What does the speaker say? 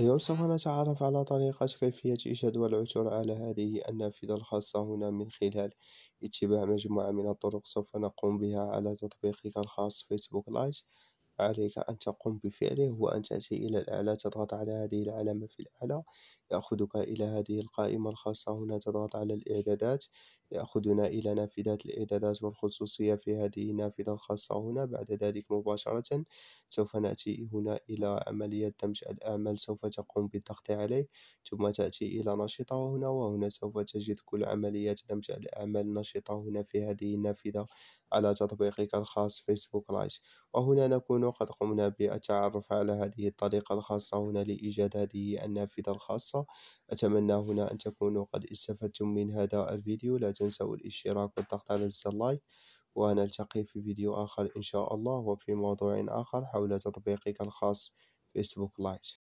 سوف نتعرف على طريقة كيفية إيجاد العثور على هذه النافذة الخاصة هنا من خلال اتباع مجموعة من الطرق سوف نقوم بها على تطبيقك الخاص فيسبوك لايت عليك أن تقوم بفعله هو أن تأتي إلى الأعلى تضغط على هذه العلامة في الأعلى يأخذك إلى هذه القائمة الخاصة هنا تضغط على الإعدادات يأخذنا إلى نافذة الإعدادات والخصوصية في هذه النافذة الخاصة هنا بعد ذلك مباشرة سوف نأتي هنا إلى عملية دمج الأعمال سوف تقوم بالضغط عليه ثم تأتي إلى نشطة هنا وهنا سوف تجد كل عمليات دمج الأعمال نشطة هنا في هذه النافذة على تطبيقك الخاص فيسبوك لايت وهنا نكون وقد قمنا بالتعرف على هذه الطريقة الخاصة هنا لإيجاد هذه النافذة الخاصة أتمنى هنا أن تكونوا قد استفدتم من هذا الفيديو لا تنسوا الاشتراك والضغط على زر لايك ونلتقي في فيديو آخر إن شاء الله وفي موضوع آخر حول تطبيقك الخاص فيسبوك لايت